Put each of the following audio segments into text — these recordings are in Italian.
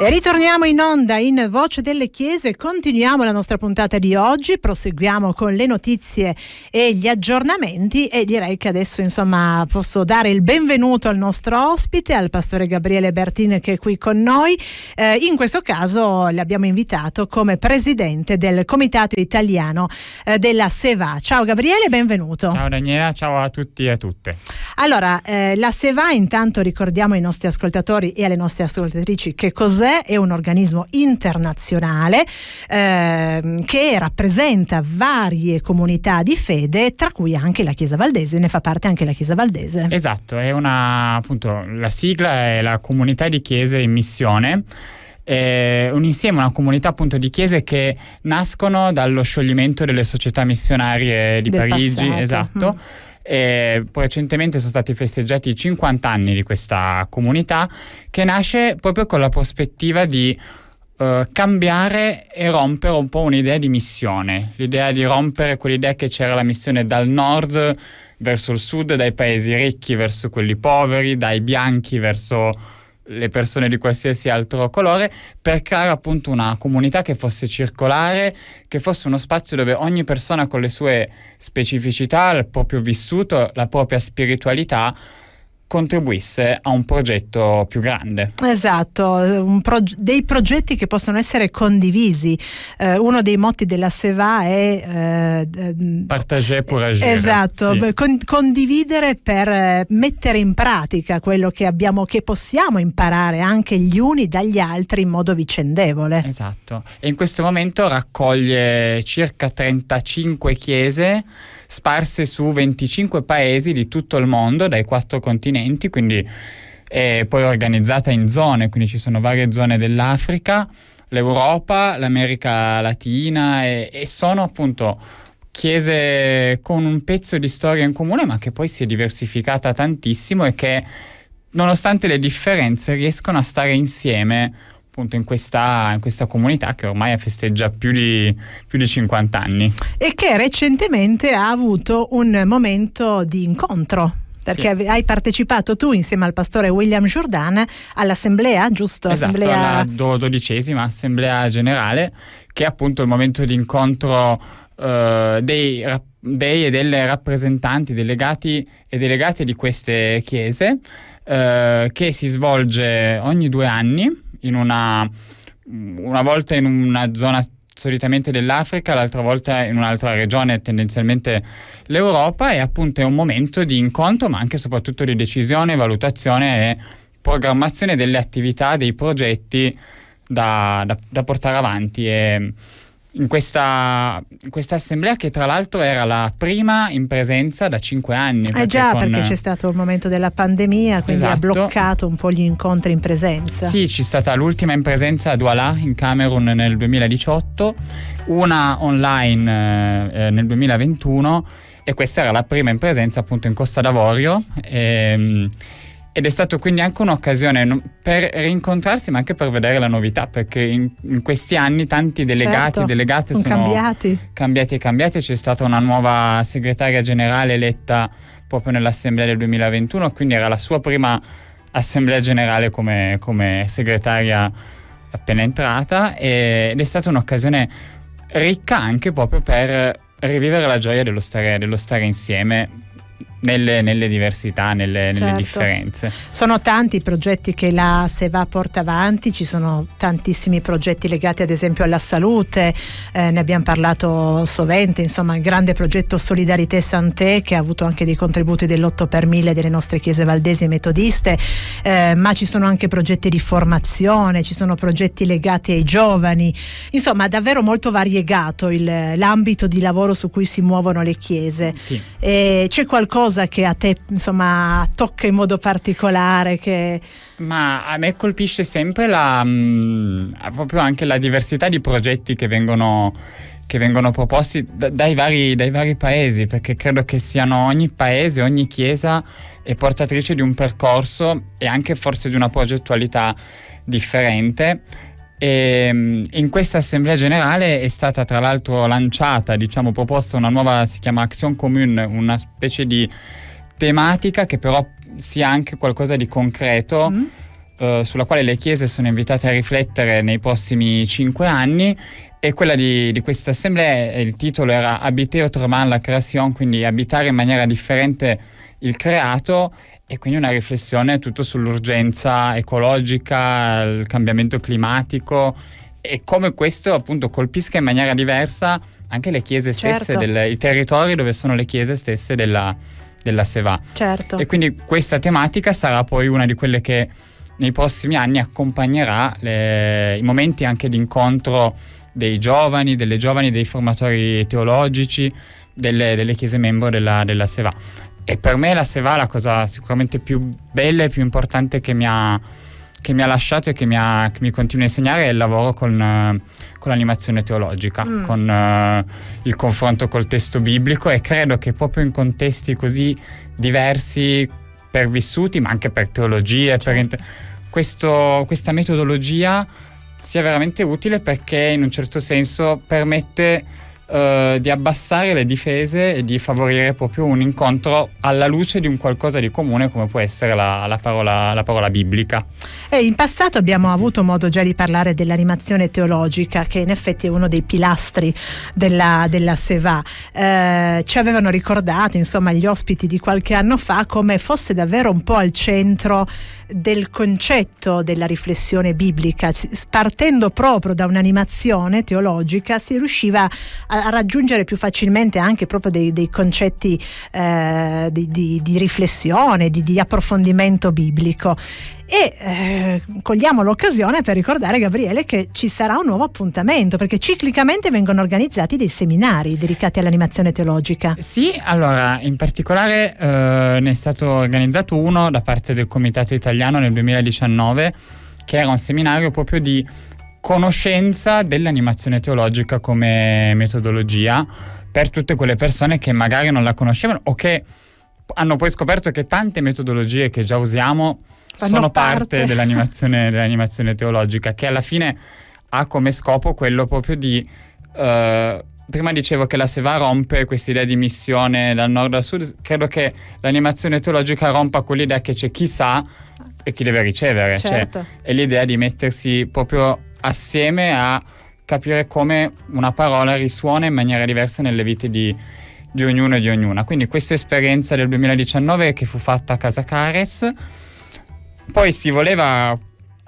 E ritorniamo in onda in Voce delle Chiese, continuiamo la nostra puntata di oggi, proseguiamo con le notizie e gli aggiornamenti e direi che adesso insomma posso dare il benvenuto al nostro ospite, al pastore Gabriele Bertin che è qui con noi. Eh, in questo caso l'abbiamo invitato come presidente del Comitato Italiano eh, della SEVA. Ciao Gabriele, benvenuto. Ciao Daniela, ciao a tutti e a tutte. Allora, eh, la SEVA intanto ricordiamo ai nostri ascoltatori e alle nostre ascoltatrici che cos'è L'OCSE è un organismo internazionale eh, che rappresenta varie comunità di fede, tra cui anche la Chiesa Valdese, ne fa parte anche la Chiesa Valdese. Esatto, è una, appunto, la sigla è la comunità di chiese in missione un insieme, una comunità appunto di chiese che nascono dallo scioglimento delle società missionarie di Del Parigi, passato. esatto. Mm. Eh, recentemente sono stati festeggiati i 50 anni di questa comunità che nasce proprio con la prospettiva di Uh, cambiare e rompere un po' un'idea di missione, l'idea di rompere quell'idea che c'era la missione dal nord verso il sud, dai paesi ricchi verso quelli poveri, dai bianchi verso le persone di qualsiasi altro colore per creare appunto una comunità che fosse circolare, che fosse uno spazio dove ogni persona con le sue specificità, il proprio vissuto, la propria spiritualità contribuisse a un progetto più grande. Esatto, prog- dei progetti che possono essere condivisi. Eh, uno dei motti della SEVA è... Eh, mm, Partager eh, pour agir. Esatto, sì. con- condividere per eh, mettere in pratica quello che abbiamo, che possiamo imparare anche gli uni dagli altri in modo vicendevole. Esatto, e in questo momento raccoglie circa 35 chiese sparse su 25 paesi di tutto il mondo, dai quattro continenti, quindi è poi organizzata in zone, quindi ci sono varie zone dell'Africa, l'Europa, l'America Latina e, e sono appunto chiese con un pezzo di storia in comune ma che poi si è diversificata tantissimo e che nonostante le differenze riescono a stare insieme appunto in questa, in questa comunità che ormai festeggia più di, più di 50 anni. E che recentemente ha avuto un momento di incontro perché sì. hai partecipato tu insieme al pastore William Jordan all'assemblea, giusto? Esatto, assemblea... alla dodicesima assemblea generale, che è appunto il momento di incontro eh, dei, dei, e delle rappresentanti, delegati e delegate di queste chiese, eh, che si svolge ogni due anni in una, una volta in una zona solitamente dell'Africa, l'altra volta in un'altra regione, tendenzialmente l'Europa, e appunto è un momento di incontro, ma anche e soprattutto di decisione, valutazione e programmazione delle attività, dei progetti da, da, da portare avanti. E, in questa, in questa, assemblea che tra l'altro era la prima in presenza da cinque anni. Eh perché già, con... perché c'è stato il momento della pandemia, quindi esatto. ha bloccato un po' gli incontri in presenza. Sì, c'è stata l'ultima in presenza a Douala in Camerun nel 2018, una online eh, eh nel 2021 e questa era la prima in presenza appunto in Costa d'Avorio. Ehm, ed è stato quindi anche un'occasione per rincontrarsi, ma anche per vedere la novità, perché in, in questi anni tanti delegati e certo, delegate sono cambiati. cambiati e cambiati. C'è stata una nuova segretaria generale eletta proprio nell'assemblea del 2021, quindi era la sua prima assemblea generale come, come segretaria appena entrata e, ed è stata un'occasione ricca anche proprio per rivivere la gioia dello stare, dello stare insieme nelle, nelle, diversità, nelle, certo. nelle, differenze. Sono tanti i progetti che la SEVA porta avanti, ci sono tantissimi progetti legati ad esempio alla salute, eh, ne abbiamo parlato sovente, insomma il grande progetto Solidarité Santé che ha avuto anche dei contributi dell'8 per 1000 delle nostre chiese valdesi e metodiste, eh, ma ci sono anche progetti di formazione, ci sono progetti legati ai giovani, insomma davvero molto variegato il, l'ambito di lavoro su cui si muovono le chiese. Sì. Eh, c'è qualcosa cosa che a te insomma tocca in modo particolare? Che... Ma a me colpisce sempre la, mh, mm, proprio anche la diversità di progetti che vengono che vengono proposti dai vari, dai, vari, paesi, perché credo che siano ogni paese, ogni chiesa è portatrice di un percorso e anche forse di una progettualità differente e ehm, in questa assemblea generale è stata tra l'altro lanciata, diciamo, proposta una nuova, si chiama Action Commune, una specie di tematica che però sia anche qualcosa di concreto. Mm. Eh, sulla quale le chiese sono invitate a riflettere nei prossimi cinque anni e quella di, di questa assemblea, eh, il titolo era Habiter autrement la création, quindi abitare in maniera differente il creato e quindi una riflessione tutto sull'urgenza ecologica, il cambiamento climatico e come questo appunto colpisca in maniera diversa anche le chiese stesse, certo. del, i territori dove sono le chiese stesse della, della Seva. Certo. E quindi questa tematica sarà poi una di quelle che nei prossimi anni accompagnerà le, i momenti anche di incontro dei giovani, delle giovani, dei formatori teologici, delle, delle chiese membro della, della Seva e per me la Seva è la cosa sicuramente più bella e più importante che mi ha, che mi ha lasciato e che mi, ha, che mi, continua a insegnare è il lavoro con, eh, con l'animazione teologica, mm. con uh, il confronto col testo biblico e credo che proprio in contesti così diversi per vissuti, ma anche per teologie, per certo. inter- questo, questa metodologia sia veramente utile perché in un certo senso permette eh, di abbassare le difese e di favorire proprio un incontro alla luce di un qualcosa di comune come può essere la, la, parola, la parola biblica. Eh, in passato abbiamo avuto modo già di parlare dell'animazione teologica, che in effetti è uno dei pilastri della, della Seva. Eh, ci avevano ricordato, insomma, gli ospiti di qualche anno fa come fosse davvero un po' al centro del concetto della riflessione biblica. Partendo proprio da un'animazione teologica si riusciva a, a raggiungere più facilmente anche proprio dei, dei concetti eh, di, di, di, riflessione, di, di approfondimento biblico e eh, cogliamo l'occasione per ricordare Gabriele che ci sarà un nuovo appuntamento perché ciclicamente vengono organizzati dei seminari dedicati all'animazione teologica. Sì, allora in particolare eh, ne è stato organizzato uno da parte del Comitato Italiano nel 2019 che era un seminario proprio di conoscenza dell'animazione teologica come metodologia per tutte quelle persone che magari non la conoscevano o che hanno poi scoperto che tante metodologie che già usiamo sono parte, parte dell'animazione, dell'animazione, teologica, che alla fine ha come scopo quello proprio di... Eh, prima dicevo che la Seva rompe questa idea di missione dal nord al sud, credo che l'animazione teologica rompa quell'idea che c'è chi sa e chi deve ricevere, cioè certo. cioè, è l'idea di mettersi proprio assieme a capire come una parola risuona in maniera diversa nelle vite di di ognuno e di ognuna. Quindi questa esperienza del 2019 che fu fatta a Casa Cares, poi si voleva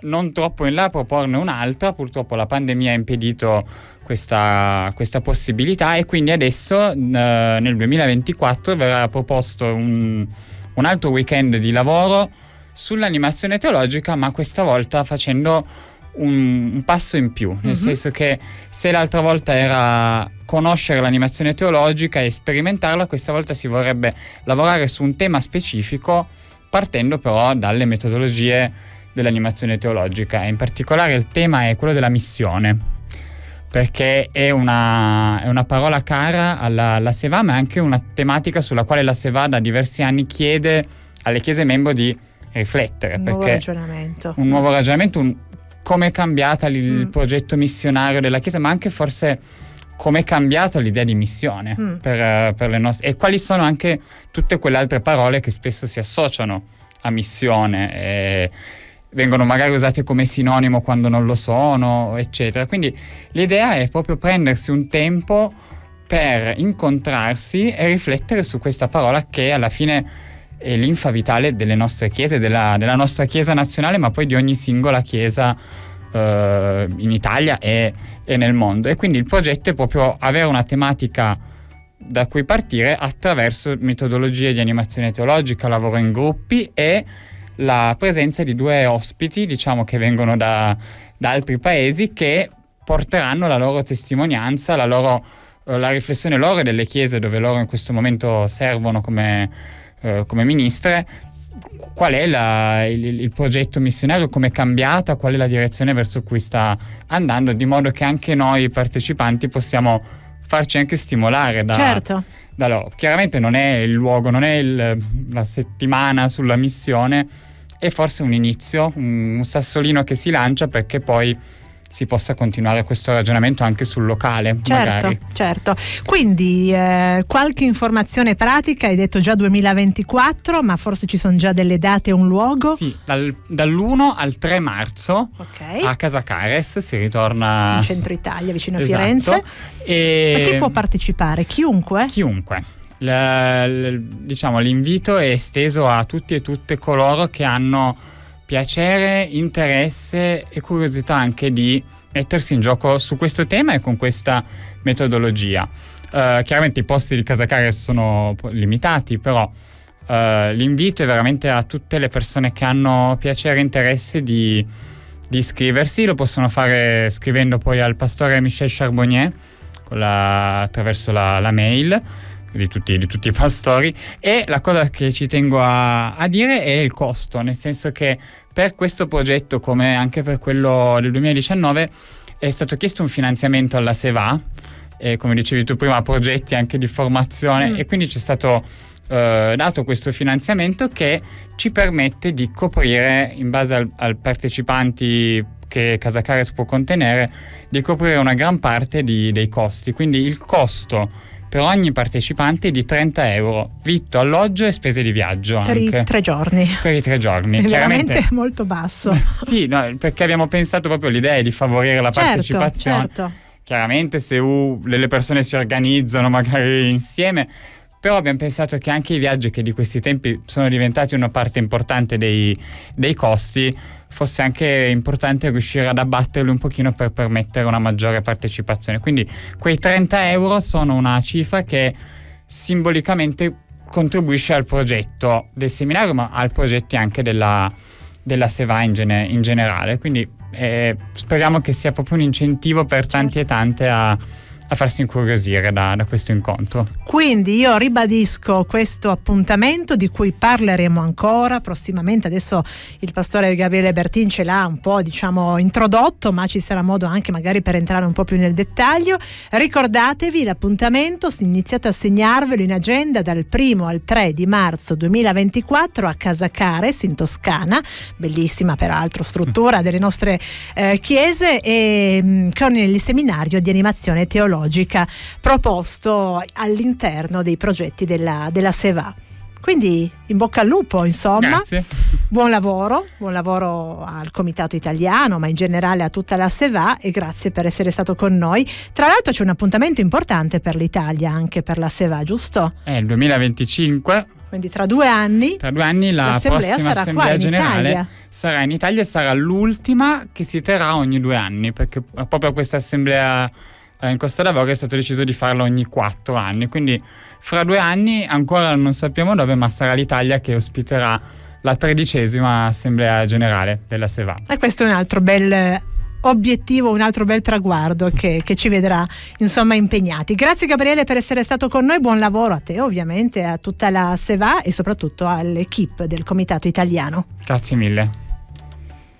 non troppo in là proporne un'altra, purtroppo la pandemia ha impedito questa, questa possibilità e quindi adesso eh, nel 2024 verrà proposto un, un altro weekend di lavoro sull'animazione teologica, ma questa volta facendo un, un passo in più, nel mm-hmm. senso che se l'altra volta era conoscere l'animazione teologica e sperimentarla, questa volta si vorrebbe lavorare su un tema specifico partendo però dalle metodologie dell'animazione teologica e in particolare il tema è quello della missione perché è una, è una, parola cara alla, alla Seva, ma è anche una tematica sulla quale la Seva da diversi anni chiede alle chiese membro di riflettere. Un nuovo ragionamento. Un nuovo ragionamento, un, come è cambiata il mm. progetto missionario della Chiesa, ma anche forse come è cambiata l'idea di missione mm. per, per, le nostre... e quali sono anche tutte quelle altre parole che spesso si associano a missione e vengono magari usate come sinonimo quando non lo sono, eccetera. Quindi l'idea è proprio prendersi un tempo per incontrarsi e riflettere su questa parola che alla fine e linfa vitale delle nostre chiese, della, della nostra chiesa nazionale, ma poi di ogni singola chiesa eh, in Italia e, e, nel mondo. E quindi il progetto è proprio avere una tematica da cui partire attraverso metodologie di animazione teologica, lavoro in gruppi e la presenza di due ospiti, diciamo che vengono da, da altri paesi, che porteranno la loro testimonianza, la, loro, eh, la riflessione loro e delle chiese dove loro in questo momento servono come eh, come ministre, qual è la, il, il, progetto missionario, come è cambiata, qual è la direzione verso cui sta andando, di modo che anche noi partecipanti possiamo farci anche stimolare da, certo. da loro. Chiaramente non è il luogo, non è il, la settimana sulla missione, è forse un inizio, un, un sassolino che si lancia perché poi si possa continuare questo ragionamento anche sul locale. Certo, magari. certo. Quindi eh, qualche informazione pratica, hai detto già 2024, ma forse ci sono già delle date e un luogo? Sì, dal, dall'1 al 3 marzo okay. a Casacares si ritorna... In centro Italia, vicino a esatto. Firenze. E... Ma chi può partecipare? Chiunque? Chiunque. La, la, diciamo, l'invito è esteso a tutti e tutte coloro che hanno piacere, interesse e curiosità anche di mettersi in gioco su questo tema e con questa metodologia. Uh, chiaramente i posti di casa Casacare sono limitati, però uh, l'invito è veramente a tutte le persone che hanno piacere e interesse di, di, iscriversi, lo possono fare scrivendo poi al pastore Michel Charbonnier la, attraverso la, la mail di tutti, di tutti, i pastori e la cosa che ci tengo a, a, dire è il costo, nel senso che per questo progetto come anche per quello del 2019 è stato chiesto un finanziamento alla SEVA, eh, come dicevi tu prima, progetti anche di formazione mm. e quindi c'è stato eh, dato questo finanziamento che ci permette di coprire in base al, al partecipanti che Casacares può contenere, di coprire una gran parte di, dei costi, quindi il costo per ogni partecipante di 30 euro, vitto, alloggio e spese di viaggio. Per anche. i tre giorni. Per i tre giorni. È veramente molto basso. sì, no, perché abbiamo pensato proprio all'idea di favorire la certo, partecipazione. Certo. Chiaramente se uh, le persone si organizzano magari insieme però abbiamo pensato che anche i viaggi che di questi tempi sono diventati una parte importante dei, dei costi fosse anche importante riuscire ad abbatterli un pochino per permettere una maggiore partecipazione. Quindi quei 30 euro sono una cifra che simbolicamente contribuisce al progetto del seminario, ma al progetto anche della, della SEVA in, gene, in generale. Quindi eh, speriamo che sia proprio un incentivo per tanti e certo. tante a a farsi incuriosire da, da questo incontro. Quindi io ribadisco questo appuntamento di cui parleremo ancora prossimamente, adesso il pastore Gabriele Bertin ce l'ha un po' diciamo introdotto, ma ci sarà modo anche magari per entrare un po' più nel dettaglio. Ricordatevi l'appuntamento, iniziate a segnarvelo in agenda dal 1 al 3 di marzo 2024 a Casa Cares in Toscana, bellissima peraltro struttura delle nostre eh, chiese e mm, con il seminario di animazione teologica ecologica proposto all'interno dei progetti della, della SEVA. Quindi in bocca al lupo, insomma. Grazie. Buon lavoro, buon lavoro al Comitato Italiano, ma in generale a tutta la SEVA e grazie per essere stato con noi. Tra l'altro c'è un appuntamento importante per l'Italia, anche per la SEVA, giusto? È eh, il 2025. Quindi tra due anni, tra due anni la prossima sarà assemblea generale sarà in Italia e sarà l'ultima che si terrà ogni due anni, perché proprio questa assemblea eh, in Costa d'Avorio è stato deciso di farlo ogni quattro anni, quindi fra due anni ancora non sappiamo dove, ma sarà l'Italia che ospiterà la tredicesima assemblea generale della SEVA. E questo è un altro bel eh, obiettivo, un altro bel traguardo che, che, ci vedrà insomma impegnati. Grazie Gabriele per essere stato con noi, buon lavoro a te ovviamente, a tutta la SEVA e soprattutto all'equipe del Comitato Italiano. Grazie mille.